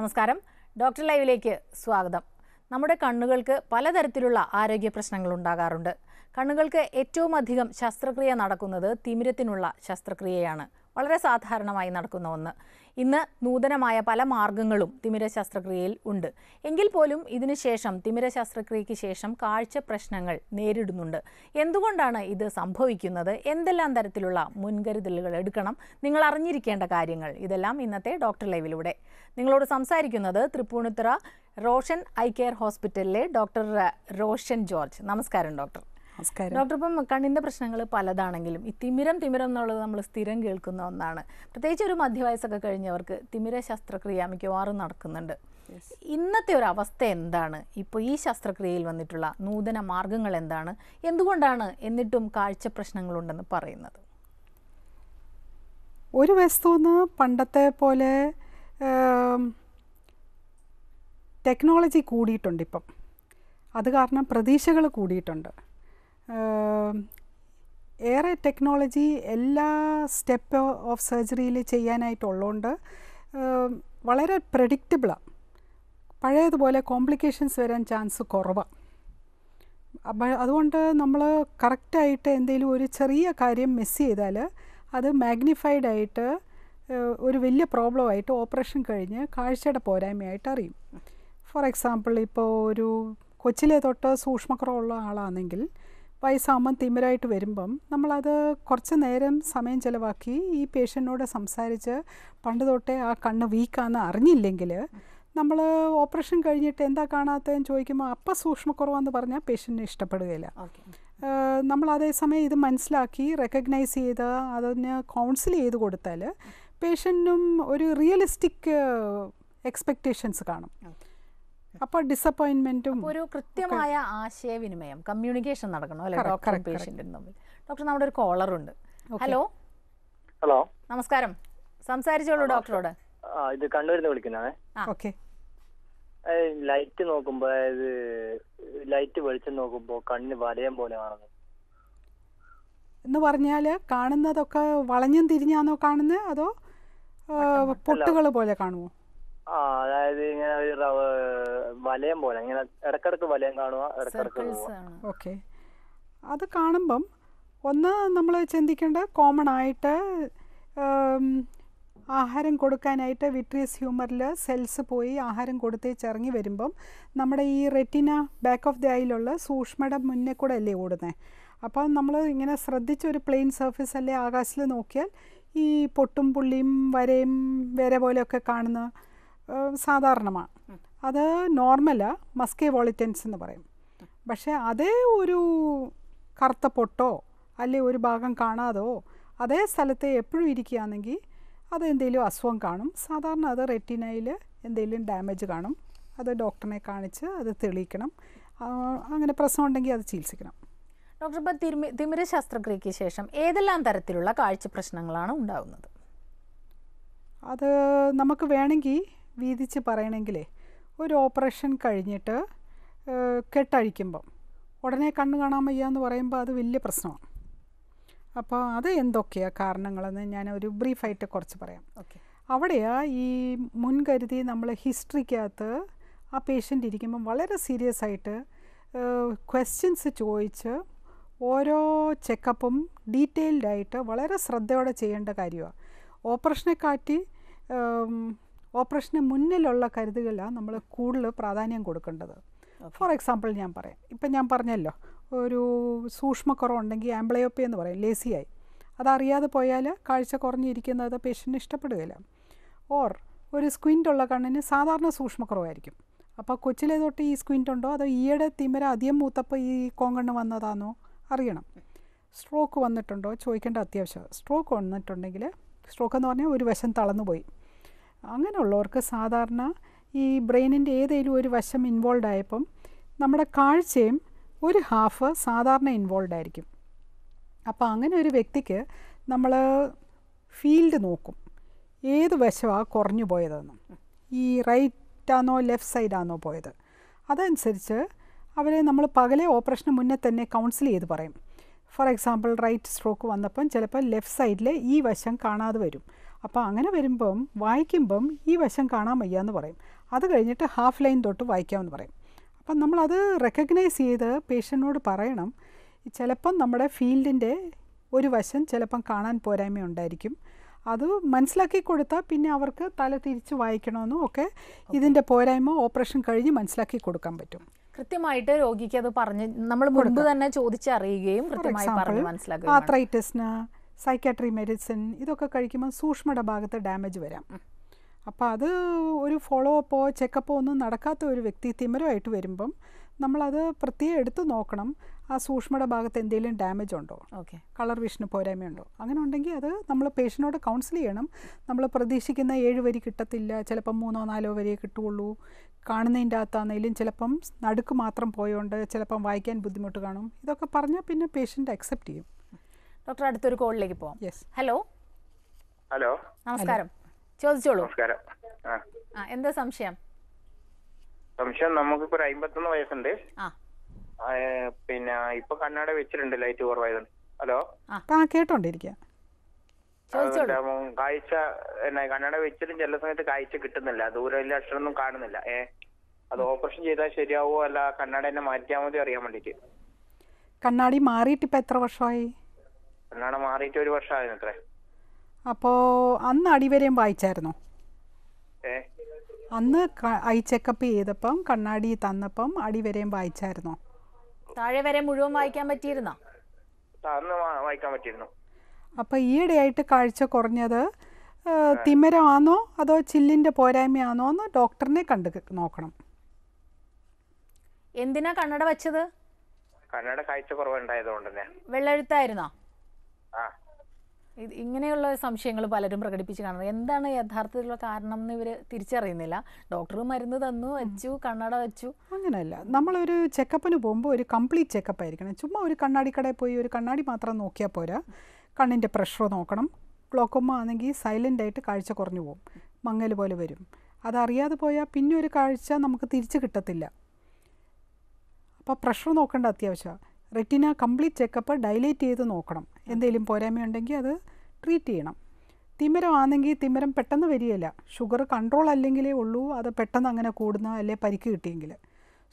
നമസ്കാരം ഡോക്ടർ ലൈവിലേക്ക് സ്വാഗതം നമ്മുടെ കണ്ണുകൾക്ക് പലതരത്തിലുള്ള ആരോഗ്യ പ്രശ്നങ്ങൾ ഉണ്ടാകാറുണ്ട് കണ്ണുകൾക്ക് ഏറ്റവും അധികം ശസ്ത്രക്രിയ നടക്കുന്നത് തിമിരത്തിനുള്ള ശസ്ത്രക്രിയയാണ് വളരെ സാധാരണമായി നടക്കുന്ന ഒന്ന് ഇന്ന് നൂതനമായ പല മാർഗങ്ങളും തിമിര ശസ്ത്രക്രിയയിൽ ഉണ്ട് എങ്കിൽ പോലും ഇതിനുശേഷം തിമിര ശസ്ത്രക്രിയയ്ക്ക് ശേഷം കാഴ്ച പ്രശ്നങ്ങൾ നേരിടുന്നുണ്ട് എന്തുകൊണ്ടാണ് ഇത് സംഭവിക്കുന്നത് എന്തെല്ലാം തരത്തിലുള്ള മുൻകരുതലുകൾ എടുക്കണം നിങ്ങൾ അറിഞ്ഞിരിക്കേണ്ട കാര്യങ്ങൾ ഇതെല്ലാം ഇന്നത്തെ ഡോക്ടർ ലൈവിലൂടെ നിങ്ങളോട് സംസാരിക്കുന്നത് തൃപ്പൂണിത്തുറ റോഷൻ ഐ കെയർ ഹോസ്പിറ്റലിലെ ഡോക്ടർ റോഷൻ ജോർജ് നമസ്കാരം ഡോക്ടർ നമസ്കാരം ഡോക്ടർ ഇപ്പം കണ്ണിൻ്റെ പ്രശ്നങ്ങൾ പലതാണെങ്കിലും ഈ തിമിരം തിമിരം എന്നുള്ളത് നമ്മൾ സ്ഥിരം കേൾക്കുന്ന ഒന്നാണ് പ്രത്യേകിച്ച് ഒരു മധ്യവയസ്സൊക്കെ കഴിഞ്ഞവർക്ക് തിമിര ശസ്ത്രക്രിയ മിക്കവാറും നടക്കുന്നുണ്ട് ഇന്നത്തെ ഒരു അവസ്ഥ എന്താണ് ഇപ്പോൾ ഈ ശസ്ത്രക്രിയയിൽ വന്നിട്ടുള്ള നൂതന മാർഗങ്ങൾ എന്താണ് എന്തുകൊണ്ടാണ് എന്നിട്ടും കാഴ്ച പ്രശ്നങ്ങളുണ്ടെന്ന് പറയുന്നത് ഒരു വസ്തുന്ന് പണ്ടത്തെ പോലെ ടെക്നോളജി കൂടിയിട്ടുണ്ട് ഇപ്പം അത് കാരണം പ്രതീക്ഷകൾ കൂടിയിട്ടുണ്ട് ഏറെ ടെക്നോളജി എല്ലാ സ്റ്റെപ്പ് ഓഫ് സർജറിയിൽ ചെയ്യാനായിട്ടുള്ളതുകൊണ്ട് വളരെ പ്രഡിക്റ്റബിളാണ് പഴയതുപോലെ കോംപ്ലിക്കേഷൻസ് വരാൻ ചാൻസ് കുറവാണ് അപ്പം അതുകൊണ്ട് നമ്മൾ കറക്റ്റായിട്ട് എന്തെങ്കിലും ഒരു ചെറിയ കാര്യം മിസ് ചെയ്താൽ അത് മാഗ്നിഫൈഡ് ആയിട്ട് ഒരു വലിയ പ്രോബ്ലമായിട്ട് ഓപ്പറേഷൻ കഴിഞ്ഞ് കാഴ്ചയുടെ പോരായ്മയായിട്ട് അറിയും ഫോർ എക്സാമ്പിൾ ഇപ്പോൾ ഒരു കൊച്ചിലെ തൊട്ട് സൂക്ഷ്മക്കുറവുള്ള ആളാണെങ്കിൽ വയസ്സാകുമ്പം തിമിരായിട്ട് വരുമ്പം നമ്മളത് കുറച്ച് നേരം സമയം ചിലവാക്കി ഈ പേഷ്യൻറ്റിനോട് സംസാരിച്ച് പണ്ട് തൊട്ടേ ആ കണ്ണ് വീക്കാന്ന് അറിഞ്ഞില്ലെങ്കിൽ നമ്മൾ ഓപ്പറേഷൻ കഴിഞ്ഞിട്ട് എന്താ കാണാത്തതെന്ന് ചോദിക്കുമ്പോൾ അപ്പം സൂക്ഷ്മക്കുറവെന്ന് പറഞ്ഞാൽ പേഷ്യൻറ്റിന് ഇഷ്ടപ്പെടുകയില്ല നമ്മൾ അതേസമയം ഇത് മനസ്സിലാക്കി റെക്കഗ്നൈസ് ചെയ്ത് അതിന് കൗൺസിൽ ചെയ്ത് കൊടുത്താൽ പേഷ്യൻറ്റിനും ഒരു റിയലിസ്റ്റിക് എക്സ്പെക്റ്റേഷൻസ് കാണും അപ്പോൾ ഡിസപ്പോയിൻമെന്റും ഒരു കൃത്യമായ ആശയവിനിമയം കമ്മ്യൂണിക്കേഷൻ നടക്കണം അല്ലെ ഡോക്ടർ പേഷ്യന്റും തമ്മിൽ ഡോക്ടർ നമ്മുടെ ഒരു കോളർ ഉണ്ട് ഹലോ ഹലോ നമസ്കാരം സംസാരിച്ചോളൂ ഡോക്ടറോട് ഇത് കണ്ണൂരിൽ നിന്ന് വിളിക്കുന്നതാണേ ലൈറ്റ് നോക്കുമ്പോ അതായത് ലൈറ്റ് വെളിച്ചം നോക്കുമ്പോ കണ്ണിന് വലയം പോലെ കാണുന്നു എന്ന് പറഞ്ഞാല് കാണുന്നതൊക്കെ വളഞ്ഞും തിരിഞ്ഞാണോ കാണുന്നത് അതോ പൊട്ടുകൾ പോലെ കാണുമോ ആ അതായത് ഇങ്ങനെ ഒരു വലയം പോലെ ഇങ്ങനെ ഇടക്കിടക്ക് വലയം കാണുക ഇടക്കിടക്ക് ഓക്കെ അത് കാണുമ്പം ഒന്ന് നമ്മൾ ചിന്തിക്കേണ്ട കോമൺ ആയിട്ട് ആഹാരം കൊടുക്കാനായിട്ട് വിട്രിയസ് ഹ്യൂമറിൽ സെൽസ് പോയി ആഹാരം കൊടുത്തേച്ചിറങ്ങി വരുമ്പം നമ്മുടെ ഈ റെറ്റിന ബാക്ക് ഓഫ് ദി ഐയിലുള്ള സൂക്ഷ്മയുടെ മുന്നേ കൂടെ അല്ലേ ഓടുന്നത് അപ്പോൾ നമ്മൾ ഇങ്ങനെ ശ്രദ്ധിച്ച ഒരു പ്ലെയിൻ സർഫേസ് അല്ലേ ആകാശത്തിൽ നോക്കിയാൽ ഈ പൊട്ടും പുള്ളിയും വരയും വേറെ പോലെയൊക്കെ കാണുന്ന സാധാരണമാണ് അത് നോർമല മസ്കേ വോളിറ്റൻസ് എന്ന് പറയും പക്ഷേ അതേ ഒരു കറുത്ത പൊട്ടോ അല്ലെ ഒരു ഭാഗം കാണാതോ അതേ സ്ഥലത്ത് എപ്പോഴും ഇരിക്കുകയാണെങ്കിൽ അത് എന്തെങ്കിലും അസുഖം കാണും സാധാരണ അത് റെറ്റിനയിൽ എന്തെങ്കിലും ഡാമേജ് കാണും അത് ഡോക്ടറിനെ കാണിച്ച് അത് തെളിയിക്കണം അങ്ങനെ പ്രശ്നം ഉണ്ടെങ്കിൽ അത് ചികിത്സിക്കണം ഡോക്ടർ ഇപ്പോൾ തിരുമി തിമിര ശസ്ത്രക്രിയയ്ക്ക് ശേഷം ഏതെല്ലാം തരത്തിലുള്ള കാഴ്ച പ്രശ്നങ്ങളാണ് ഉണ്ടാകുന്നത് അത് നമുക്ക് വേണമെങ്കിൽ വീതിച്ച് പറയണമെങ്കിലേ ഒരു ഓപ്പറേഷൻ കഴിഞ്ഞിട്ട് കെട്ടഴിക്കുമ്പം ഉടനെ കണ്ണ് കാണാൻ വയ്യ എന്ന് പറയുമ്പോൾ അത് വലിയ പ്രശ്നമാണ് അപ്പോൾ അത് എന്തൊക്കെയാണ് കാരണങ്ങളെന്ന് ഞാൻ ഒരു ബ്രീഫായിട്ട് കുറച്ച് പറയാം ഓക്കെ അവിടെയാണ് ഈ മുൻകരുതി നമ്മൾ ഹിസ്റ്ററിക്കകത്ത് ആ പേഷ്യൻ്റ് ഇരിക്കുമ്പം വളരെ സീരിയസ് ആയിട്ട് ക്വസ്റ്റ്യൻസ് ചോദിച്ച് ഓരോ ചെക്കപ്പും ഡീറ്റെയിൽഡായിട്ട് വളരെ ശ്രദ്ധയോടെ ചെയ്യേണ്ട കാര്യമാണ് ഓപ്പറേഷനെ കാട്ടി ഓപ്പറേഷന് മുന്നിലുള്ള കരുതുകളാണ് നമ്മൾ കൂടുതൽ പ്രാധാന്യം കൊടുക്കേണ്ടത് ഫോർ എക്സാമ്പിൾ ഞാൻ പറയാം ഇപ്പം ഞാൻ പറഞ്ഞല്ലോ ഒരു സൂക്ഷ്മക്കുറവുണ്ടെങ്കിൽ ആംബ്ലയോപ്പി എന്ന് പറയും ലേസിയായി അതറിയാതെ പോയാൽ കാഴ്ച കുറഞ്ഞിരിക്കുന്നത് പേഷ്യൻറ്റിന് ഇഷ്ടപ്പെടുകയില്ല ഓർ ഒരു സ്ക്വിൻ്റുള്ള കണ്ണിന് സാധാരണ സൂക്ഷ്മക്കുറവായിരിക്കും അപ്പോൾ കൊച്ചിലെ തൊട്ട് ഈ സ്ക്വിൻ്റ് ഉണ്ടോ അതോ ഈയിടെ തിമര അധികം മൂത്തപ്പോൾ ഈ കോങ്കണ്ണ് വന്നതാണോ അറിയണം സ്ട്രോക്ക് വന്നിട്ടുണ്ടോ ചോദിക്കേണ്ട അത്യാവശ്യം സ്ട്രോക്ക് വന്നിട്ടുണ്ടെങ്കിൽ സ്ട്രോക്ക് എന്ന് പറഞ്ഞാൽ ഒരു വശം തളർന്നു പോയി അങ്ങനെയുള്ളവർക്ക് സാധാരണ ഈ ബ്രെയിനിൻ്റെ ഏതെങ്കിലും ഒരു വശം ഇൻവോൾവ് ആയപ്പം നമ്മുടെ കാഴ്ചയും ഒരു ഹാഫ് സാധാരണ ഇൻവോൾവ് ആയിരിക്കും അപ്പോൾ അങ്ങനെ ഒരു വ്യക്തിക്ക് നമ്മൾ ഫീൽഡ് നോക്കും ഏത് വശമാണ് കുറഞ്ഞു പോയതെന്ന് ഈ റൈറ്റാണോ ലെഫ്റ്റ് സൈഡാണോ പോയത് അതനുസരിച്ച് അവരെ നമ്മൾ പകലെ ഓപ്പറേഷന് മുന്നേ തന്നെ കൗൺസിൽ ചെയ്ത് പറയും ഫോർ എക്സാമ്പിൾ റൈറ്റ് സ്ട്രോക്ക് വന്നപ്പം ചിലപ്പോൾ ലെഫ്റ്റ് സൈഡിലെ ഈ വശം കാണാതെ വരും അപ്പോൾ അങ്ങനെ വരുമ്പം വായിക്കുമ്പം ഈ വശം കാണാൻ വയ്യ എന്ന് പറയും അത് കഴിഞ്ഞിട്ട് ഹാഫ് ലൈൻ തൊട്ട് വായിക്കാമെന്ന് പറയും അപ്പം നമ്മളത് റെക്കഗ്നൈസ് ചെയ്ത് പേഷ്യൻറ്റിനോട് പറയണം ചിലപ്പം നമ്മുടെ ഫീൽഡിൻ്റെ ഒരു വശം ചിലപ്പം കാണാൻ പോരായ്മ ഉണ്ടായിരിക്കും അത് മനസ്സിലാക്കി കൊടുത്താൽ പിന്നെ അവർക്ക് തല തിരിച്ച് വായിക്കണമെന്നും ഒക്കെ ഇതിൻ്റെ പോരായ്മ ഓപ്പറേഷൻ കഴിഞ്ഞ് മനസ്സിലാക്കി കൊടുക്കാൻ പറ്റും കൃത്യമായിട്ട് രോഗിക്ക് അത് പറഞ്ഞ് നമ്മൾ മുൻപ് തന്നെ ചോദിച്ചറിയുകയും കൃത്യമായി പറഞ്ഞ് മനസ്സിലാക്കുക സൈക്കാട്രി മെഡിസിൻ ഇതൊക്കെ കഴിക്കുമ്പോൾ സൂക്ഷ്മയുടെ ഭാഗത്ത് ഡാമേജ് വരാം അപ്പോൾ അത് ഒരു ഫോളോ അപ്പോ ചെക്കപ്പോ ഒന്നും നടക്കാത്ത ഒരു വ്യക്തി തിമരമായിട്ട് വരുമ്പം നമ്മളത് പ്രത്യേകം എടുത്തു നോക്കണം ആ സൂക്ഷ്മയുടെ ഭാഗത്ത് എന്തെങ്കിലും ഡാമേജ് ഉണ്ടോ ഓക്കെ കളർ വിഷന് പോരായ്മയുണ്ടോ അങ്ങനെ ഉണ്ടെങ്കിൽ അത് നമ്മൾ പേഷ്യനോട് കൗൺസിൽ ചെയ്യണം നമ്മൾ പ്രതീക്ഷിക്കുന്ന ഏഴ് വരി കിട്ടത്തില്ല ചിലപ്പം മൂന്നോ നാലോ വരിയെ കിട്ടുകയുള്ളൂ കാണുന്നതിൻ്റെ അകത്താണെങ്കിലും ചിലപ്പം നടുക്ക് മാത്രം പോയോണ്ട് ചിലപ്പം വായിക്കാൻ ബുദ്ധിമുട്ട് കാണും ഇതൊക്കെ പറഞ്ഞാൽ പിന്നെ പേഷ്യൻ്റ് അക്സെപ്റ്റ് ചെയ്യും ഡോക്ടർ അടുത്തൊരു കോളിലേക്ക് പോവാം ഹലോ ഹലോ നമസ്കാരം ചോദിച്ചോളൂ നമസ്കാരം ആ എന്താ സംശയം സംശയം നമുക്ക് ഒരു അമ്പത്തൊന്ന് വയസ്സുണ്ട് പിന്നെ ഇപ്പൊ കണ്ണാട വെച്ചിട്ടുണ്ട് ലൈറ്റ് കുറവായതുകൊണ്ട് ഹലോ കേട്ടോണ്ടിരിക്കുക കാഴ്ച എന്നാ കണ്ണട വെച്ചിട്ടും ചില സമയത്ത് കാഴ്ച കിട്ടുന്നില്ല ദൂരം ലക്ഷണമൊന്നും കാണുന്നില്ല ഏ അത് ഓപ്പറേഷൻ ചെയ്താൽ ശരിയാവോ അല്ല കണ്ണട എന്നെ മാറ്റിയാൽ മതി അറിയാൻ വേണ്ടിട്ട് കണ്ണാടി മാറിയിട്ട് ഇപ്പൊ എത്ര വർഷമായി എന്നാണ് മാറിയിട്ട് ഒരു വർഷമായിരുന്നു അത്രേ അപ്പോ അന്ന് അടിവരെയും വായിച്ചായിരുന്നോ അന്ന് ഐ ചെക്കപ്പ് ചെയ്തപ്പം കണ്ണാടി തന്നപ്പം അടിവരെയും വായിച്ചായിരുന്നോ താഴെ വരെ മുഴുവൻ വായിക്കാൻ പറ്റിയിരുന്നോ വായിക്കാൻ പറ്റിയിരുന്നു അപ്പൊ ഈയിടെയായിട്ട് കാഴ്ച കുറഞ്ഞത് തിമരമാണോ അതോ ചില്ലിന്റെ പോരായ്മയാണോ എന്ന് ഡോക്ടറിനെ കണ്ട് നോക്കണം എന്തിനാ കണ്ണട വെച്ചത് കണ്ണട കാഴ്ച കുറവുണ്ടായതുകൊണ്ട് തന്നെ വെള്ളെഴുത്തായിരുന്നോ ഇങ്ങനെയുള്ള സംശയങ്ങൾ പലരും പ്രകടിപ്പിച്ച് കാണുന്നത് എന്താണ് യഥാർത്ഥത്തിലുള്ള കാരണം എന്ന് ഇവർ തിരിച്ചറിയുന്നില്ല ഡോക്ടർ മരുന്ന് തന്നു വെച്ചു കണ്ണട വെച്ചു അങ്ങനെയല്ല നമ്മളൊരു ചെക്കപ്പിന് പോകുമ്പോൾ ഒരു കംപ്ലീറ്റ് ചെക്കപ്പ് ആയിരിക്കണം ചുമ്മാ ഒരു കണ്ണാടി കടയിൽ പോയി ഒരു കണ്ണാടി മാത്രം നോക്കിയാൽ പോരാ കണ്ണിൻ്റെ പ്രഷർ നോക്കണം ഗ്ലോക്കോമ ആണെങ്കിൽ സൈലൻ്റായിട്ട് കാഴ്ച കുറഞ്ഞു പോകും മങ്ങൽ പോലെ വരും അതറിയാതെ പോയാൽ പിന്നെ ഒരു കാഴ്ച നമുക്ക് തിരിച്ച് കിട്ടത്തില്ല അപ്പോൾ പ്രഷർ നോക്കേണ്ട അത്യാവശ്യമാണ് റെറ്റിന കംപ്ലീറ്റ് ചെക്കപ്പ് ഡൈലേറ്റ് ചെയ്ത് നോക്കണം എന്തെങ്കിലും പോരായ്മയുണ്ടെങ്കിൽ അത് ട്രീറ്റ് ചെയ്യണം തിമിരമാണെങ്കിൽ തിമിരം പെട്ടെന്ന് വരികയില്ല ഷുഗർ കൺട്രോൾ അല്ലെങ്കിലേ ഉള്ളൂ അത് പെട്ടെന്ന് അങ്ങനെ കൂടുന്ന അല്ലെ പരിക്ക് കിട്ടിയെങ്കിൽ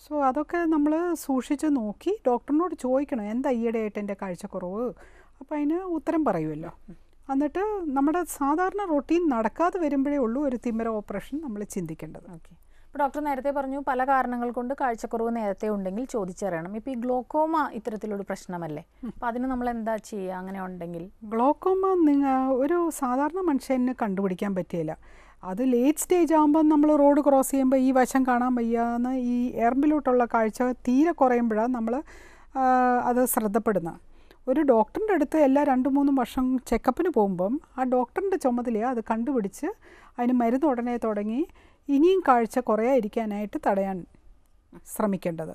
സോ അതൊക്കെ നമ്മൾ സൂക്ഷിച്ച് നോക്കി ഡോക്ടറിനോട് ചോദിക്കണം എന്താ ആയിട്ട് എൻ്റെ കാഴ്ചക്കുറവ് അപ്പോൾ അതിന് ഉത്തരം പറയുമല്ലോ എന്നിട്ട് നമ്മുടെ സാധാരണ റൊട്ടീൻ നടക്കാതെ വരുമ്പോഴേ ഉള്ളൂ ഒരു തിമിര ഓപ്പറേഷൻ നമ്മൾ ചിന്തിക്കേണ്ടത് ഓക്കെ ഡോക്ടർ നേരത്തെ പറഞ്ഞു പല കാരണങ്ങൾ കൊണ്ട് കാഴ്ചക്കുറവ് നേരത്തെ ഉണ്ടെങ്കിൽ ചോദിച്ചറിയണം ഇപ്പോൾ ഈ ഗ്ലോക്കോമ ഇത്തരത്തിലൊരു പ്രശ്നമല്ലേ അപ്പൊ അതിന് നമ്മൾ എന്താ ചെയ്യുക അങ്ങനെ ഉണ്ടെങ്കിൽ ഗ്ലോക്കോമ നിങ്ങൾ ഒരു സാധാരണ മനുഷ്യന് കണ്ടുപിടിക്കാൻ പറ്റിയില്ല അത് ലേറ്റ് സ്റ്റേജ് ആകുമ്പോൾ നമ്മൾ റോഡ് ക്രോസ് ചെയ്യുമ്പോൾ ഈ വശം കാണാൻ വയ്യാന്ന് ഈ എറമ്പിലോട്ടുള്ള കാഴ്ച തീരെ കുറയുമ്പോഴാണ് നമ്മൾ അത് ശ്രദ്ധപ്പെടുന്നത് ഒരു ഡോക്ടറിൻ്റെ അടുത്ത് എല്ലാ രണ്ട് മൂന്നും വർഷം ചെക്കപ്പിന് പോകുമ്പം ആ ഡോക്ടറിൻ്റെ ചുമതലയാണ് അത് കണ്ടുപിടിച്ച് അതിന് മരുന്ന് ഉടനെ തുടങ്ങി ഇനിയും കാഴ്ച കുറയാതിരിക്കാനായിട്ട് തടയാൻ ശ്രമിക്കേണ്ടത്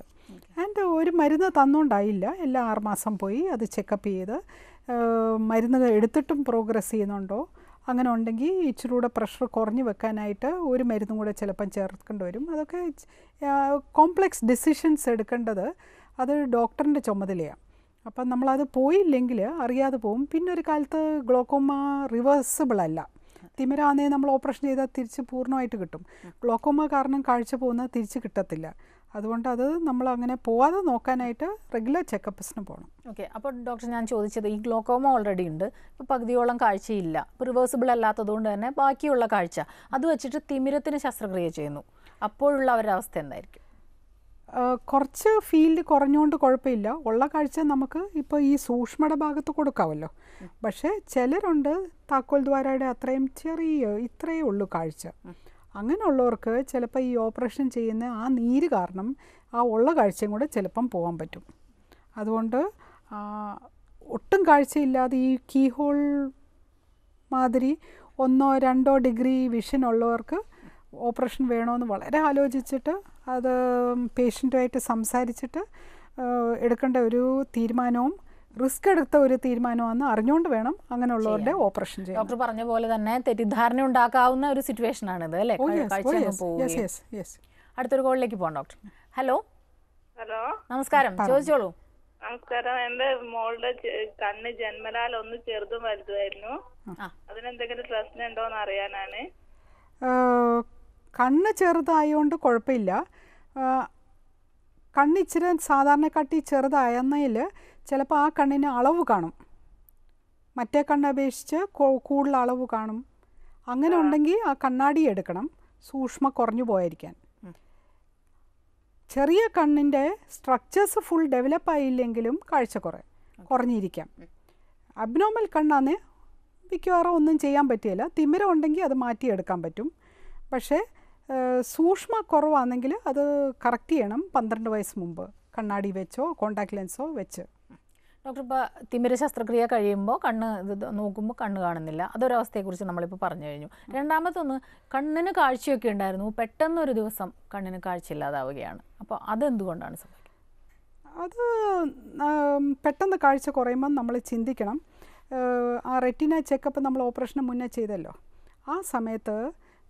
ആൻഡ് ഒരു മരുന്ന് തന്നുകൊണ്ടായില്ല എല്ലാ ആറുമാസം പോയി അത് ചെക്കപ്പ് ചെയ്ത് മരുന്ന് എടുത്തിട്ടും പ്രോഗ്രസ് ചെയ്യുന്നുണ്ടോ അങ്ങനെ ഉണ്ടെങ്കിൽ ഇച്ചിരി പ്രഷർ കുറഞ്ഞു വെക്കാനായിട്ട് ഒരു മരുന്നും കൂടെ ചിലപ്പം ചേർക്കേണ്ടി വരും അതൊക്കെ കോംപ്ലക്സ് ഡിസിഷൻസ് എടുക്കേണ്ടത് അത് ഡോക്ടറിൻ്റെ ചുമതലയാണ് അപ്പം നമ്മളത് പോയില്ലെങ്കിൽ അറിയാതെ പോകും പിന്നെ ഒരു കാലത്ത് ഗ്ലോക്കോമ റിവേഴ്സിബിൾ അല്ല തിമിരാന്നേ നമ്മൾ ഓപ്പറേഷൻ ചെയ്താൽ തിരിച്ച് പൂർണ്ണമായിട്ട് കിട്ടും ഗ്ലോക്കോമ കാരണം കാഴ്ച പോകുന്നത് തിരിച്ച് കിട്ടത്തില്ല അതുകൊണ്ട് അത് നമ്മൾ അങ്ങനെ പോവാതെ നോക്കാനായിട്ട് റെഗുലർ ചെക്കപ്പ്സിന് പോകണം ഓക്കെ അപ്പോൾ ഡോക്ടർ ഞാൻ ചോദിച്ചത് ഈ ഗ്ലോക്കോമ ഓൾറെഡി ഉണ്ട് ഇപ്പോൾ പകുതിയോളം കാഴ്ചയില്ല റിവേഴ്സിബിൾ അല്ലാത്തതുകൊണ്ട് തന്നെ ബാക്കിയുള്ള കാഴ്ച അത് വെച്ചിട്ട് തിമിരത്തിന് ശസ്ത്രക്രിയ ചെയ്യുന്നു അപ്പോഴുള്ള അവരുടെ അവസ്ഥ എന്തായിരിക്കും കുറച്ച് ഫീൽഡ് കുറഞ്ഞുകൊണ്ട് കുഴപ്പമില്ല ഉള്ള കാഴ്ച നമുക്ക് ഇപ്പോൾ ഈ സൂക്ഷ്മയുടെ ഭാഗത്ത് കൊടുക്കാമല്ലോ പക്ഷേ ചിലരുണ്ട് താക്കോൽ ദ്വാരയുടെ അത്രയും ചെറിയ ഇത്രയേ ഉള്ളൂ കാഴ്ച അങ്ങനെയുള്ളവർക്ക് ചിലപ്പോൾ ഈ ഓപ്പറേഷൻ ചെയ്യുന്ന ആ നീര് കാരണം ആ ഉള്ള കാഴ്ചയും കൂടെ ചിലപ്പം പോകാൻ പറ്റും അതുകൊണ്ട് ഒട്ടും കാഴ്ചയില്ലാതെ ഈ കീ ഹോൾ മാതിരി ഒന്നോ രണ്ടോ ഡിഗ്രി വിഷൻ ഉള്ളവർക്ക് ഓപ്പറേഷൻ വേണമെന്ന് വളരെ ആലോചിച്ചിട്ട് അത് പേഷ്യൻറ്റുമായിട്ട് സംസാരിച്ചിട്ട് എടുക്കേണ്ട ഒരു തീരുമാനവും റിസ്ക് എടുത്ത ഒരു തീരുമാനമാണെന്ന് അറിഞ്ഞുകൊണ്ട് വേണം അങ്ങനെയുള്ളവരുടെ ഓപ്പറേഷൻ ചെയ്യാൻ ഡോക്ടർ പറഞ്ഞ പോലെ തന്നെ തെറ്റിദ്ധാരണ ഉണ്ടാക്കാവുന്ന ഒരു സിറ്റുവേഷൻ ആണിത് അല്ലേ oh, അടുത്തൊരു കോളിലേക്ക് പോകാം ഡോക്ടർ ഹലോ ഹലോ നമസ്കാരം ചോദിച്ചോളൂ നമസ്കാരം എന്റെ മോളുടെ കണ്ണ് ജന്മരാൽ ഒന്ന് ചെറുതും വലുതുമായിരുന്നു അതിനെന്തെങ്കിലും പ്രശ്നം ഉണ്ടോ എന്ന് അറിയാനാണ് കണ്ണ് ചെറുതായതുകൊണ്ട് കുഴപ്പമില്ല കണ്ണിച്ചിരി സാധാരണക്കാട്ടി ചെറുതായെന്നതിൽ ചിലപ്പോൾ ആ കണ്ണിന് അളവ് കാണും മറ്റേ കണ്ണപേക്ഷിച്ച് കൂടുതൽ അളവ് കാണും അങ്ങനെ ഉണ്ടെങ്കിൽ ആ കണ്ണാടി എടുക്കണം സൂക്ഷ്മ കുറഞ്ഞു പോയിരിക്കാൻ ചെറിയ കണ്ണിൻ്റെ സ്ട്രക്ചേഴ്സ് ഫുൾ ഡെവലപ്പ് ആയില്ലെങ്കിലും കാഴ്ച കുറേ കുറഞ്ഞിരിക്കാം അബ്നോർമൽ കണ്ണാന്ന് മിക്കവാറും ഒന്നും ചെയ്യാൻ പറ്റിയില്ല തിമിരം ഉണ്ടെങ്കിൽ അത് മാറ്റിയെടുക്കാൻ പറ്റും പക്ഷേ സൂക്ഷ്മ കുറവാണെങ്കിൽ അത് കറക്റ്റ് ചെയ്യണം പന്ത്രണ്ട് വയസ്സ് മുമ്പ് കണ്ണാടി വെച്ചോ കോണ്ടാക്ട് ലെൻസോ വെച്ച് ഡോക്ടർ ഇപ്പോൾ തിമിര ശസ്ത്രക്രിയ കഴിയുമ്പോൾ കണ്ണ് ഇത് നോക്കുമ്പോൾ കണ്ണ് കാണുന്നില്ല അതൊരവസ്ഥയെക്കുറിച്ച് നമ്മളിപ്പോൾ പറഞ്ഞു കഴിഞ്ഞു രണ്ടാമത്തൊന്ന് കണ്ണിന് കാഴ്ചയൊക്കെ ഉണ്ടായിരുന്നു പെട്ടെന്നൊരു ദിവസം കണ്ണിന് ഇല്ലാതാവുകയാണ് അപ്പോൾ അതെന്തുകൊണ്ടാണ് സംഭവിക്കുന്നത് അത് പെട്ടെന്ന് കാഴ്ച കുറയുമ്പോൾ നമ്മൾ ചിന്തിക്കണം ആ റെറ്റിന ചെക്കപ്പ് നമ്മൾ ഓപ്പറേഷന് മുന്നേ ചെയ്തല്ലോ ആ സമയത്ത്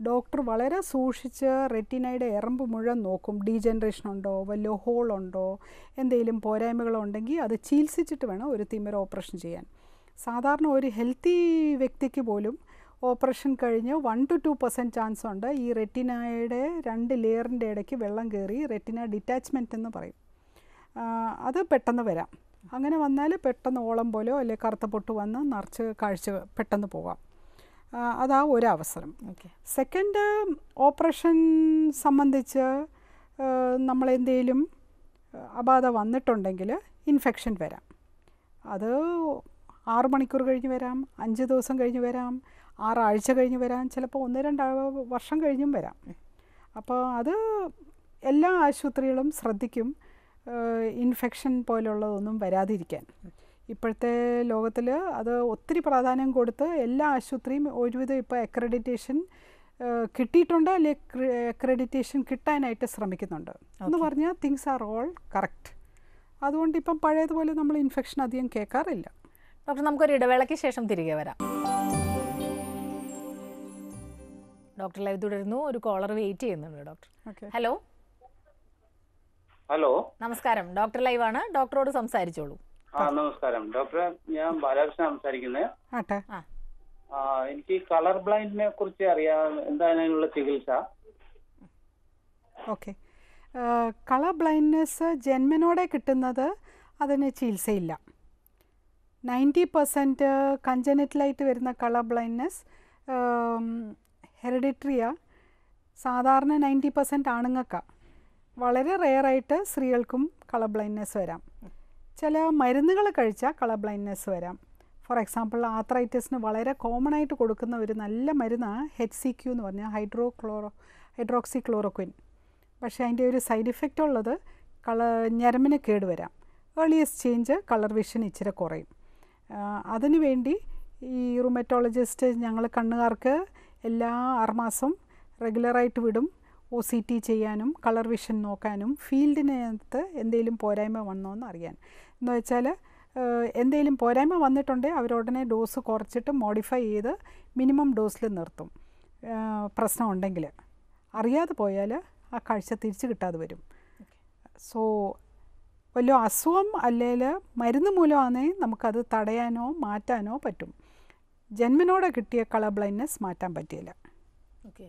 ഡോക്ടർ വളരെ സൂക്ഷിച്ച് റെറ്റിനയുടെ എറമ്പ് മുഴുവൻ നോക്കും ഡീജനറേഷൻ ഉണ്ടോ വല്ലോ ഹോളുണ്ടോ എന്തെങ്കിലും പോരായ്മകളുണ്ടെങ്കിൽ അത് ചികിത്സിച്ചിട്ട് വേണം ഒരു തിമർ ഓപ്പറേഷൻ ചെയ്യാൻ സാധാരണ ഒരു ഹെൽത്തി വ്യക്തിക്ക് പോലും ഓപ്പറേഷൻ കഴിഞ്ഞ് one two two percent chance ഉണ്ട് ഈ റെറ്റിനയുടെ രണ്ട് ലെയറിൻ്റെ ഇടയ്ക്ക് വെള്ളം കയറി റെറ്റിന ഡിറ്റാച്ച്മെൻറ്റ് എന്ന് പറയും അത് പെട്ടെന്ന് വരാം അങ്ങനെ വന്നാൽ പെട്ടെന്ന് ഓളം പോലോ അല്ലെങ്കിൽ കറുത്ത പൊട്ട് വന്ന് നിറച്ച് കാഴ്ച പെട്ടെന്ന് പോകാം അതാ ഒരു അവസരം സെക്കൻഡ് ഓപ്പറേഷൻ സംബന്ധിച്ച് നമ്മളെന്തേലും അബാധ വന്നിട്ടുണ്ടെങ്കിൽ ഇൻഫെക്ഷൻ വരാം അത് ആറ് മണിക്കൂർ കഴിഞ്ഞ് വരാം അഞ്ച് ദിവസം കഴിഞ്ഞ് വരാം ആറാഴ്ച കഴിഞ്ഞ് വരാം ചിലപ്പോൾ ഒന്ന് രണ്ട് വർഷം കഴിഞ്ഞും വരാം അപ്പോൾ അത് എല്ലാ ആശുപത്രികളും ശ്രദ്ധിക്കും ഇൻഫെക്ഷൻ പോലുള്ളതൊന്നും വരാതിരിക്കാൻ ഇപ്പോഴത്തെ ലോകത്തിൽ അത് ഒത്തിരി പ്രാധാന്യം കൊടുത്ത് എല്ലാ ആശുപത്രിയും ഒരുവിധം ഇപ്പോൾ അക്രഡിറ്റേഷൻ കിട്ടിയിട്ടുണ്ട് അല്ലെങ്കിൽ അക്രഡിറ്റേഷൻ കിട്ടാനായിട്ട് ശ്രമിക്കുന്നുണ്ട് എന്ന് പറഞ്ഞാൽ തിങ്സ് ആർ ഓൾ കറക്റ്റ് അതുകൊണ്ട് ഇപ്പം പഴയതുപോലെ നമ്മൾ ഇൻഫെക്ഷൻ അധികം കേൾക്കാറില്ല ഡോക്ടർ നമുക്കൊരു ഇടവേളയ്ക്ക് ശേഷം തിരികെ വരാം ഡോക്ടർ ലൈവ് തുടരുന്നു ഒരു കോളർ വെയിറ്റ് ചെയ്യുന്നുണ്ട് ഡോക്ടർ ഹലോ ഹലോ നമസ്കാരം ഡോക്ടർ ലൈവ് ആണ് ഡോക്ടറോട് സംസാരിച്ചോളൂ ആ നമസ്കാരം ഡോക്ടറെ ഞാൻ ബാലകൃഷ്ണൻ സംസാരിക്കുന്നത് എനിക്ക് കളർ ബ്ലൈൻഡിനെ കുറിച്ച് അറിയാം എന്താണ് അതിനുള്ള ചികിത്സ ഓക്കെ കളർ ബ്ലൈൻഡ്നെസ് ജന്മനോടെ കിട്ടുന്നത് അതിന് ചികിത്സയില്ല നയൻറ്റി പെർസെൻറ്റ് കഞ്ചനറ്റിലായിട്ട് വരുന്ന കളർ ബ്ലൈൻഡ്നെസ് ഹെറിഡിറ്ററിയ സാധാരണ നയൻറ്റി പെർസെൻറ്റ് ആണുങ്ങൾക്കാണ് വളരെ റെയറായിട്ട് സ്ത്രീകൾക്കും കളർ ബ്ലൈൻഡ്നെസ് വരാം ചില മരുന്നുകൾ കഴിച്ചാൽ കളർ ബ്ലൈൻഡ്നെസ് വരാം ഫോർ എക്സാമ്പിൾ ആത്രൈറ്റിസിന് വളരെ കോമൺ ആയിട്ട് കൊടുക്കുന്ന ഒരു നല്ല മരുന്നാണ് എച്ച് സി ക്യൂ എന്ന് പറഞ്ഞാൽ ഹൈഡ്രോ ക്ലോറോ ഹൈഡ്രോക്സി ക്ലോറോക്വിൻ പക്ഷേ അതിൻ്റെ ഒരു സൈഡ് ഇഫക്റ്റ് ഉള്ളത് കളർ ഞരമ്പിന് കേടുവരാം ഏർലിയസ്റ്റ് ചേഞ്ച് കളർ വിഷൻ ഇച്ചിരി കുറയും അതിനുവേണ്ടി ഈ റുമറ്റോളജിസ്റ്റ് ഞങ്ങൾ കണ്ണുകാർക്ക് എല്ലാ ആറുമാസം റെഗുലറായിട്ട് വിടും ഒ സി ടി ചെയ്യാനും കളർ വിഷൻ നോക്കാനും ഫീൽഡിനകത്ത് എന്തെങ്കിലും പോരായ്മ വന്നോ എന്ന് അറിയാൻ എന്ന് വെച്ചാൽ എന്തെങ്കിലും പോരായ്മ വന്നിട്ടുണ്ടെങ്കിൽ അവരുടനെ ഡോസ് കുറച്ചിട്ട് മോഡിഫൈ ചെയ്ത് മിനിമം ഡോസിൽ നിർത്തും പ്രശ്നം ഉണ്ടെങ്കിൽ അറിയാതെ പോയാൽ ആ കാഴ്ച തിരിച്ചു കിട്ടാതെ വരും സോ വല്ല അസുഖം അല്ലെങ്കിൽ മരുന്ന് മൂലമാണെങ്കിൽ നമുക്കത് തടയാനോ മാറ്റാനോ പറ്റും ജന്മനോടെ കിട്ടിയ കളർ ബ്ലൈൻഡ്നെസ് മാറ്റാൻ പറ്റിയില്ല ഓക്കെ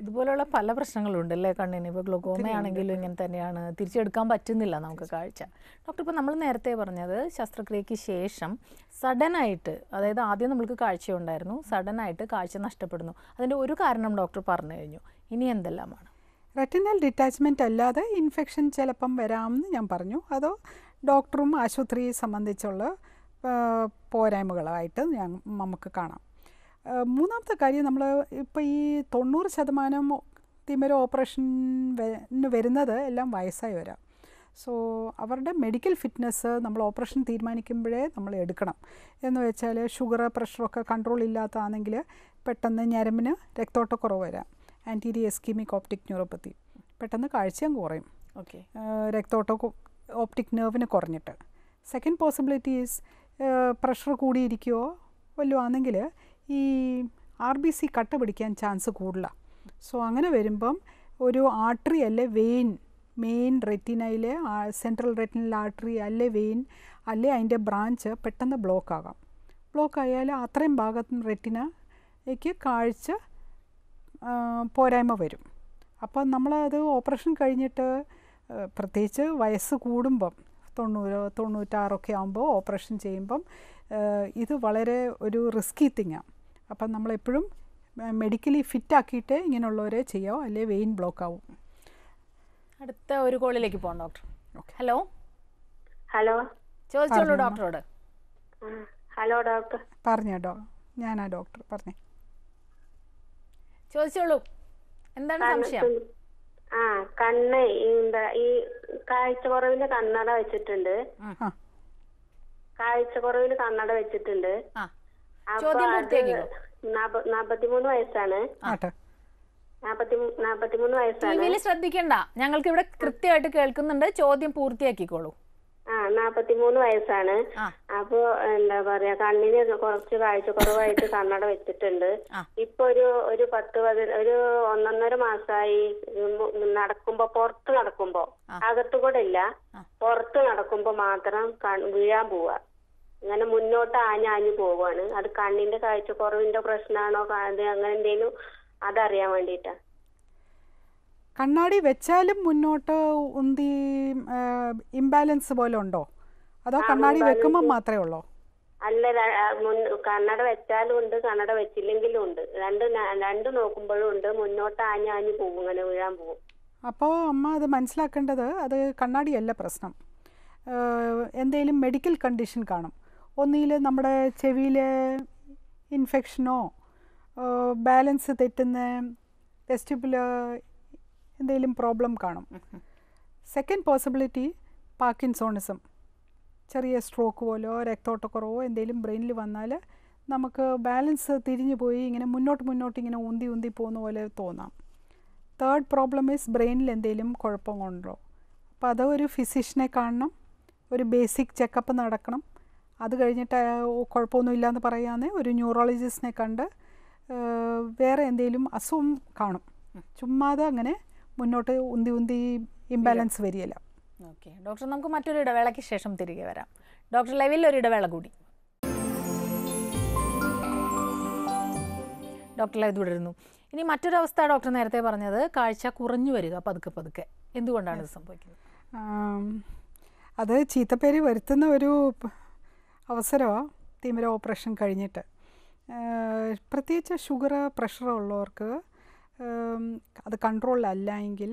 ഇതുപോലെയുള്ള പല പ്രശ്നങ്ങളുണ്ട് അല്ലേ കണ്ണിന് ഇപ്പോൾ ഗ്ലുക്കോമ ആണെങ്കിലും ഇങ്ങനെ തന്നെയാണ് തിരിച്ചെടുക്കാൻ പറ്റുന്നില്ല നമുക്ക് കാഴ്ച ഡോക്ടർ ഇപ്പോൾ നമ്മൾ നേരത്തെ പറഞ്ഞത് ശസ്ത്രക്രിയയ്ക്ക് ശേഷം സഡനായിട്ട് അതായത് ആദ്യം നമ്മൾക്ക് കാഴ്ച ഉണ്ടായിരുന്നു സഡനായിട്ട് കാഴ്ച നഷ്ടപ്പെടുന്നു അതിൻ്റെ ഒരു കാരണം ഡോക്ടർ പറഞ്ഞു കഴിഞ്ഞു ഇനി എന്തെല്ലാമാണ് റെറ്റിനൽ ഡിറ്റാച്ച്മെൻ്റ് അല്ലാതെ ഇൻഫെക്ഷൻ ചിലപ്പം വരാമെന്ന് ഞാൻ പറഞ്ഞു അതോ ഡോക്ടറും ആശുപത്രിയെ സംബന്ധിച്ചുള്ള പോരായ്മകളായിട്ട് ഞാൻ നമുക്ക് കാണാം മൂന്നാമത്തെ കാര്യം നമ്മൾ ഇപ്പോൾ ഈ തൊണ്ണൂറ് ശതമാനം തിമിര ഓപ്പറേഷന് വരുന്നത് എല്ലാം വയസ്സായി വരാം സോ അവരുടെ മെഡിക്കൽ ഫിറ്റ്നസ് നമ്മൾ ഓപ്പറേഷൻ തീരുമാനിക്കുമ്പോഴേ നമ്മൾ എടുക്കണം എന്ന് വെച്ചാൽ ഷുഗർ പ്രഷറൊക്കെ കൺട്രോൾ ഇല്ലാത്തതാണെങ്കിൽ പെട്ടെന്ന് ഞരമ്പിന് രക്തോട്ടക്കുറവ് വരാം ആൻറ്റീരിയ എസ്കീമിക് ഓപ്റ്റിക് ന്യൂറോപ്പത്തി പെട്ടെന്ന് കാഴ്ചയും കുറയും ഓക്കെ രക്തോട്ട ഓപ്റ്റിക് നെർവിന് കുറഞ്ഞിട്ട് സെക്കൻഡ് പോസിബിലിറ്റി ഈസ് പ്രഷർ കൂടിയിരിക്കുകയോ വല്ലതും ആണെങ്കിൽ ഈ ആർ ബി സി കട്ട പിടിക്കാൻ ചാൻസ് കൂടുതലാണ് സോ അങ്ങനെ വരുമ്പം ഒരു ആർട്ടറി അല്ലെ വെയിൻ മെയിൻ റെറ്റിനയിൽ സെൻട്രൽ റെറ്റിനൽ ആർട്ടറി അല്ലെ വെയിൻ അല്ലെ അതിൻ്റെ ബ്രാഞ്ച് പെട്ടെന്ന് ബ്ലോക്ക് ആകാം ബ്ലോക്ക് ആയാൽ അത്രയും ഭാഗത്ത് റെറ്റിനയ്ക്ക് കാഴ്ച പോരായ്മ വരും അപ്പോൾ നമ്മളത് ഓപ്പറേഷൻ കഴിഞ്ഞിട്ട് പ്രത്യേകിച്ച് വയസ്സ് കൂടുമ്പം തൊണ്ണൂറ് തൊണ്ണൂറ്റാറൊക്കെ ആകുമ്പോൾ ഓപ്പറേഷൻ ചെയ്യുമ്പം ഇത് വളരെ ഒരു റിസ്കി തിങ്ങാണ് അപ്പം നമ്മളെപ്പോഴും മെഡിക്കലി ഫിറ്റാക്കിയിട്ട് ഇങ്ങനെയുള്ളവരെ ചെയ്യാവും അല്ലെ വെയിൻ ബ്ലോക്ക് ആവും അടുത്ത ഒരു കോളിലേക്ക് പോകാം ഡോക്ടർ ഹലോ ഹലോ ചോദിച്ചോളൂ ഡോക്ടറോട് ഹലോ ഡോക്ടർ പറഞ്ഞോ ഡോ ഞാനാ ഡോക്ടർ പറഞ്ഞു ചോദിച്ചോളൂ എന്താണ് സംശയം ആ കണ്ണ് എന്താ ഈ കാഴ്ച കണ്ണട വെച്ചിട്ടുണ്ട് കാഴ്ച കണ്ണട വെച്ചിട്ടുണ്ട് ചോദ്യം വയസ്സാണ് വയസ്സാണ് ശ്രദ്ധിക്കണ്ട ഞങ്ങൾക്ക് ഇവിടെ കൃത്യമായിട്ട് കേൾക്കുന്നുണ്ട് ചോദ്യം പൂർത്തിയാക്കിക്കോളൂ ആ നാപ്പത്തിമൂന്ന് വയസ്സാണ് അപ്പോ എന്താ പറയാ കണ്ണിന് കുറച്ച് കാഴ്ചക്കുറവായിട്ട് കണ്ണട വെച്ചിട്ടുണ്ട് ഇപ്പൊ ഒരു ഒരു പത്ത് പതി ഒരു ഒന്നൊന്നര മാസമായി നടക്കുമ്പോ പുറത്ത് നടക്കുമ്പോ അകത്തു കൂടെ ഇല്ല പുറത്ത് നടക്കുമ്പോ മാത്രം വീഴാൻ പോവാ അങ്ങനെ മുന്നോട്ട് ആഞ്ഞാഞ്ഞു പോവാണ് അത് കണ്ണിന്റെ കാഴ്ചക്കുറവിന്റെ പ്രശ്നമാണോ അത് അങ്ങനെ എന്തെങ്കിലും അതറിയാൻ വേണ്ടിയിട്ടാ കണ്ണാടി വെച്ചാലും മുന്നോട്ട് ഉന്തി ഇംബാലൻസ് പോലെ ഉണ്ടോ അതോ കണ്ണാടി വെക്കുമ്പോൾ മാത്രമേ ഉള്ളോ അല്ല കണ്ണട വെച്ചാലും ഉണ്ട് കണ്ണട വെച്ചില്ലെങ്കിലും ഉണ്ട് രണ്ട് രണ്ട് നോക്കുമ്പോഴും ഉണ്ട് മുന്നോട്ട് ആഞ്ഞാഞ്ഞു പോകും അങ്ങനെ വീഴാൻ പോകും അപ്പോ അമ്മ അത് മനസ്സിലാക്കേണ്ടത് അത് കണ്ണാടിയല്ല പ്രശ്നം എന്തെങ്കിലും മെഡിക്കൽ കണ്ടീഷൻ കാണും ഒന്നിൽ നമ്മുടെ ചെവിയിൽ ഇൻഫെക്ഷനോ ബാലൻസ് തെറ്റുന്ന വെസ്റ്റിബുലർ എന്തെങ്കിലും പ്രോബ്ലം കാണും സെക്കൻഡ് പോസിബിലിറ്റി പാർക്കിൻസോണിസം ചെറിയ സ്ട്രോക്ക് പോലോ രക്തോട്ടക്കുറവോ എന്തെങ്കിലും ബ്രെയിനിൽ വന്നാൽ നമുക്ക് ബാലൻസ് തിരിഞ്ഞു പോയി ഇങ്ങനെ മുന്നോട്ട് മുന്നോട്ട് ഇങ്ങനെ ഉന്തി ഉന്തി പോകുന്ന പോലെ തോന്നാം തേർഡ് പ്രോബ്ലം ഈസ് ബ്രെയിനിൽ എന്തെങ്കിലും കുഴപ്പം കൊണ്ടോ അപ്പോൾ അത് ഒരു ഫിസിഷ്യനെ കാണണം ഒരു ബേസിക് ചെക്കപ്പ് നടക്കണം അത് കഴിഞ്ഞിട്ട് കുഴപ്പമൊന്നുമില്ല എന്ന് പറയാമെന്നേ ഒരു ന്യൂറോളജിസ്റ്റിനെ കണ്ട് വേറെ എന്തെങ്കിലും അസുഖം കാണും ചുമ്മാതെ അങ്ങനെ മുന്നോട്ട് ഉന്തി ഉന്തി ഇംബാലൻസ് വരികയില്ല ഓക്കെ ഡോക്ടർ നമുക്ക് മറ്റൊരു ഇടവേളയ്ക്ക് ശേഷം തിരികെ വരാം ഡോക്ടർ ലെവിൽ ഒരു ഇടവേള കൂടി ഡോക്ടർ ലൈവ് തുടരുന്നു ഇനി മറ്റൊരവസ്ഥ ഡോക്ടർ നേരത്തെ പറഞ്ഞത് കാഴ്ച കുറഞ്ഞു വരിക പതുക്കെ പതുക്കെ എന്തുകൊണ്ടാണ് ഇത് സംഭവിക്കുന്നത് അത് ചീത്തപ്പേര് വരുത്തുന്ന ഒരു അവസരമാണ് തിമിര ഓപ്പറേഷൻ കഴിഞ്ഞിട്ട് പ്രത്യേകിച്ച് ഷുഗർ പ്രഷർ ഉള്ളവർക്ക് അത് കൺട്രോളിലല്ല എങ്കിൽ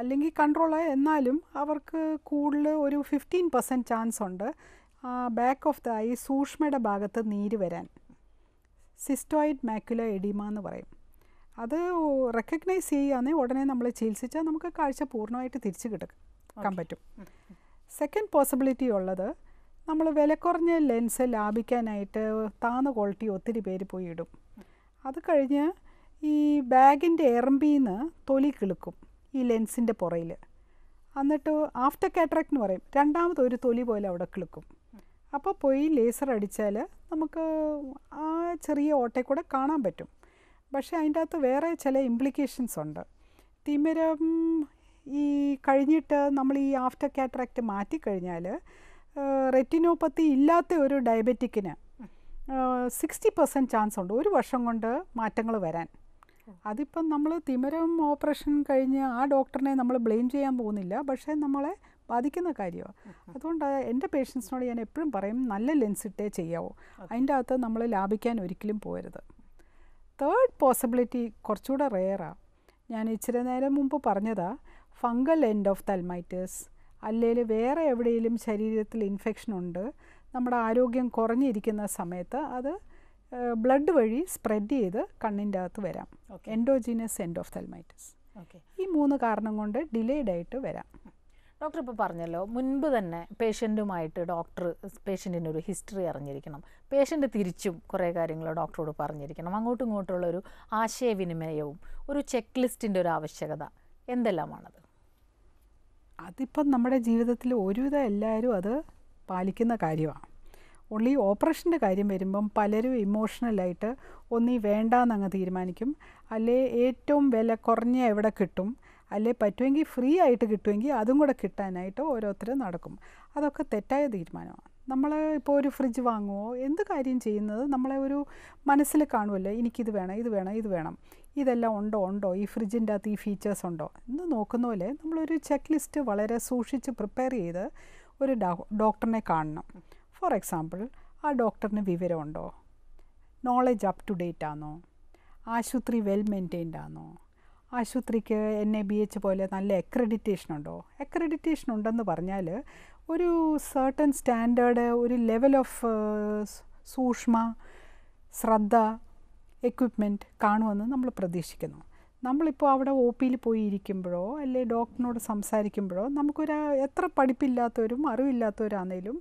അല്ലെങ്കിൽ കൺട്രോളായി എന്നാലും അവർക്ക് കൂടുതൽ ഒരു ഫിഫ്റ്റീൻ പെർസെൻറ്റ് ചാൻസ് ഉണ്ട് ബാക്ക് ഓഫ് ദ ഐ സൂക്ഷ്മയുടെ ഭാഗത്ത് നീര് വരാൻ സിസ്റ്റോയിഡ് മാക്യുല എഡിമ എന്ന് പറയും അത് റെക്കഗ്നൈസ് ചെയ്യുകയാണെങ്കിൽ ഉടനെ നമ്മൾ ചികിത്സിച്ചാൽ നമുക്ക് കാഴ്ച പൂർണ്ണമായിട്ട് തിരിച്ചു കിട്ടും പറ്റും സെക്കൻഡ് പോസിബിലിറ്റി ഉള്ളത് നമ്മൾ വില കുറഞ്ഞ ലെൻസ് ലാഭിക്കാനായിട്ട് താന്ന ക്വാളിറ്റി ഒത്തിരി പേര് പോയി ഇടും അത് കഴിഞ്ഞ് ഈ ബാഗിൻ്റെ എറമ്പിന്ന് തൊലി കിളുക്കും ഈ ലെൻസിൻ്റെ പുറയിൽ എന്നിട്ട് ആഫ്റ്റർ കാറ്ററാക്ട് എന്ന് പറയും രണ്ടാമത് ഒരു തൊലി പോലെ അവിടെ കിളുക്കും അപ്പോൾ പോയി ലേസർ അടിച്ചാൽ നമുക്ക് ആ ചെറിയ ഓട്ടയിൽ കൂടെ കാണാൻ പറ്റും പക്ഷേ അതിൻ്റെ അകത്ത് വേറെ ചില ഇംപ്ലിക്കേഷൻസ് ഉണ്ട് തിമിരം ഈ കഴിഞ്ഞിട്ട് നമ്മൾ ഈ ആഫ്റ്റർ കാറ്ററാക്ട് മാറ്റിക്കഴിഞ്ഞാൽ റെറ്റിനോപ്പത്തി ഇല്ലാത്ത ഒരു ഡയബറ്റിക്കിന് സിക്സ്റ്റി പെർസെൻറ്റ് ചാൻസ് ഉണ്ട് ഒരു വർഷം കൊണ്ട് മാറ്റങ്ങൾ വരാൻ അതിപ്പം നമ്മൾ തിമരം ഓപ്പറേഷൻ കഴിഞ്ഞ് ആ ഡോക്ടറിനെ നമ്മൾ ബ്ലെയിം ചെയ്യാൻ പോകുന്നില്ല പക്ഷേ നമ്മളെ ബാധിക്കുന്ന കാര്യമാണ് അതുകൊണ്ട് എൻ്റെ പേഷ്യൻസിനോട് ഞാൻ എപ്പോഴും പറയും നല്ല ലെൻസ് ഇട്ടേ ചെയ്യാവൂ അതിൻ്റെ അകത്ത് നമ്മൾ ലാഭിക്കാൻ ഒരിക്കലും പോരുത് തേർഡ് പോസിബിലിറ്റി കുറച്ചുകൂടെ റെയറാണ് ഞാൻ ഇച്ചിരി നേരം മുമ്പ് പറഞ്ഞതാ ഫംഗൽ എൻഡ് ഓഫ് തൽമൈറ്റിസ് അല്ലെങ്കിൽ വേറെ എവിടെയെങ്കിലും ശരീരത്തിൽ ഇൻഫെക്ഷൻ ഉണ്ട് നമ്മുടെ ആരോഗ്യം കുറഞ്ഞിരിക്കുന്ന സമയത്ത് അത് ബ്ലഡ് വഴി സ്പ്രെഡ് ചെയ്ത് കണ്ണിൻ്റെ അകത്ത് വരാം എൻഡോജീനസ് എൻഡോഫ്തൽമൈറ്റിസ് ഈ മൂന്ന് കാരണം കൊണ്ട് ഡിലേഡ് ആയിട്ട് വരാം ഡോക്ടർ ഇപ്പോൾ പറഞ്ഞല്ലോ മുൻപ് തന്നെ പേഷ്യൻറ്റുമായിട്ട് ഡോക്ടർ പേഷ്യൻറ്റിൻ്റെ ഒരു ഹിസ്റ്ററി അറിഞ്ഞിരിക്കണം പേഷ്യൻ്റ് തിരിച്ചും കുറേ കാര്യങ്ങൾ ഡോക്ടറോട് പറഞ്ഞിരിക്കണം അങ്ങോട്ടും ഇങ്ങോട്ടുള്ള ഒരു ആശയവിനിമയവും ഒരു ചെക്ക് ലിസ്റ്റിൻ്റെ ഒരു ആവശ്യകത എന്തെല്ലാമാണത് അതിപ്പം നമ്മുടെ ജീവിതത്തിൽ ഒരുവിധം എല്ലാവരും അത് പാലിക്കുന്ന കാര്യമാണ് ഉള്ളി ഓപ്പറേഷൻ്റെ കാര്യം വരുമ്പം പലരും ഇമോഷണലായിട്ട് ഒന്നീ വേണ്ടാന്നങ്ങ് തീരുമാനിക്കും അല്ലേ ഏറ്റവും വില കുറഞ്ഞ എവിടെ കിട്ടും അല്ലേ പറ്റുമെങ്കിൽ ഫ്രീ ആയിട്ട് കിട്ടുമെങ്കിൽ അതും കൂടെ കിട്ടാനായിട്ട് ഓരോരുത്തരും നടക്കും അതൊക്കെ തെറ്റായ തീരുമാനമാണ് നമ്മൾ ഇപ്പോൾ ഒരു ഫ്രിഡ്ജ് വാങ്ങുമോ എന്ത് കാര്യം ചെയ്യുന്നത് നമ്മളെ ഒരു മനസ്സിൽ കാണുമല്ലോ എനിക്കിത് വേണം ഇത് വേണം ഇത് വേണം ഇതെല്ലാം ഉണ്ടോ ഉണ്ടോ ഈ ഫ്രിഡ്ജിൻ്റെ അകത്ത് ഈ ഫീച്ചേഴ്സ് ഉണ്ടോ എന്ന് നോക്കുന്ന പോലെ നമ്മളൊരു ചെക്ക് ലിസ്റ്റ് വളരെ സൂക്ഷിച്ച് പ്രിപ്പയർ ചെയ്ത് ഒരു ഡോക്ടറിനെ കാണണം ഫോർ എക്സാമ്പിൾ ആ ഡോക്ടറിന് വിവരമുണ്ടോ നോളജ് അപ് ടു ഡേറ്റ് ആണോ ആശുപത്രി വെൽ മെയിൻറ്റെയിൻഡ് ആണോ ആശുപത്രിക്ക് എൻ എ ബി എച്ച് പോലെ നല്ല അക്രഡിറ്റേഷൻ ഉണ്ടോ അക്രഡിറ്റേഷൻ ഉണ്ടെന്ന് പറഞ്ഞാൽ ഒരു സർട്ടൺ സ്റ്റാൻഡേർഡ് ഒരു ലെവൽ ഓഫ് സൂക്ഷ്മ ശ്രദ്ധ എക്വിപ്മെൻറ്റ് കാണുമെന്ന് നമ്മൾ പ്രതീക്ഷിക്കുന്നു നമ്മളിപ്പോൾ അവിടെ ഒ പിയിൽ പോയി ഇരിക്കുമ്പോഴോ അല്ലെങ്കിൽ ഡോക്ടറിനോട് സംസാരിക്കുമ്പോഴോ നമുക്കൊരു എത്ര പഠിപ്പില്ലാത്തവരും അറിവില്ലാത്തവരാണെങ്കിലും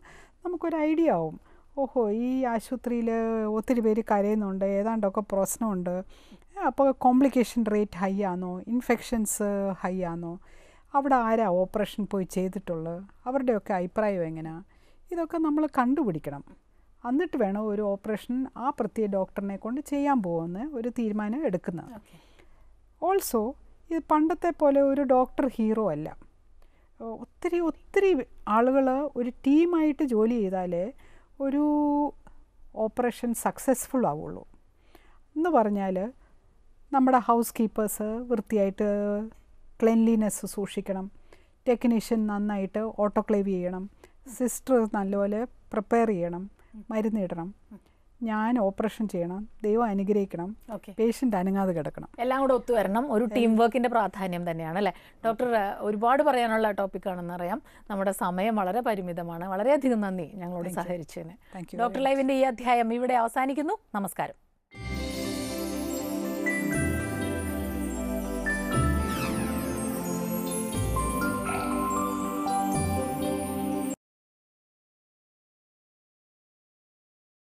നമുക്കൊരു ഐഡിയ ആവും ഓഹോ ഈ ആശുപത്രിയിൽ ഒത്തിരി പേര് കരയുന്നുണ്ട് ഏതാണ്ടൊക്കെ പ്രശ്നമുണ്ട് അപ്പോൾ കോംപ്ലിക്കേഷൻ റേറ്റ് ഹൈ ആണോ ഇൻഫെക്ഷൻസ് ഹൈ ആണോ അവിടെ ആരാ ഓപ്പറേഷൻ പോയി ചെയ്തിട്ടുള്ളത് അവരുടെയൊക്കെ അഭിപ്രായം എങ്ങനെയാണ് ഇതൊക്കെ നമ്മൾ കണ്ടുപിടിക്കണം എന്നിട്ട് വേണം ഒരു ഓപ്പറേഷൻ ആ പ്രത്യേക ഡോക്ടറിനെ കൊണ്ട് ചെയ്യാൻ പോകുമെന്ന് ഒരു തീരുമാനം എടുക്കുന്നത് ഓൾസോ ഇത് പണ്ടത്തെ പോലെ ഒരു ഡോക്ടർ ഹീറോ അല്ല ഒത്തിരി ഒത്തിരി ആളുകൾ ഒരു ടീമായിട്ട് ജോലി ചെയ്താലേ ഒരു ഓപ്പറേഷൻ സക്സസ്ഫുൾ ആവുള്ളൂ എന്ന് പറഞ്ഞാൽ നമ്മുടെ ഹൗസ് കീപ്പേഴ്സ് വൃത്തിയായിട്ട് ക്ലെൻലിനെസ് സൂക്ഷിക്കണം ടെക്നീഷ്യൻ നന്നായിട്ട് ഓട്ടോക്ലേവ് ചെയ്യണം സിസ്റ്റർ നല്ലപോലെ പ്രിപ്പയർ ചെയ്യണം മരുന്നിടണം ഞാൻ ഓപ്പറേഷൻ ചെയ്യണം ദൈവം അനുഗ്രഹിക്കണം പേഷ്യൻ്റ് അനങ്ങാതെ കിടക്കണം എല്ലാം കൂടെ ഒത്തുവരണം ഒരു ടീം വർക്കിന്റെ പ്രാധാന്യം തന്നെയാണ് അല്ലേ ഡോക്ടർ ഒരുപാട് പറയാനുള്ള ടോപ്പിക് ആണെന്ന് അറിയാം നമ്മുടെ സമയം വളരെ പരിമിതമാണ് വളരെയധികം നന്ദി ഞങ്ങളോട് സഹകരിച്ചതിന് ഡോക്ടർ ലൈവിന്റെ ഈ അധ്യായം ഇവിടെ അവസാനിക്കുന്നു നമസ്കാരം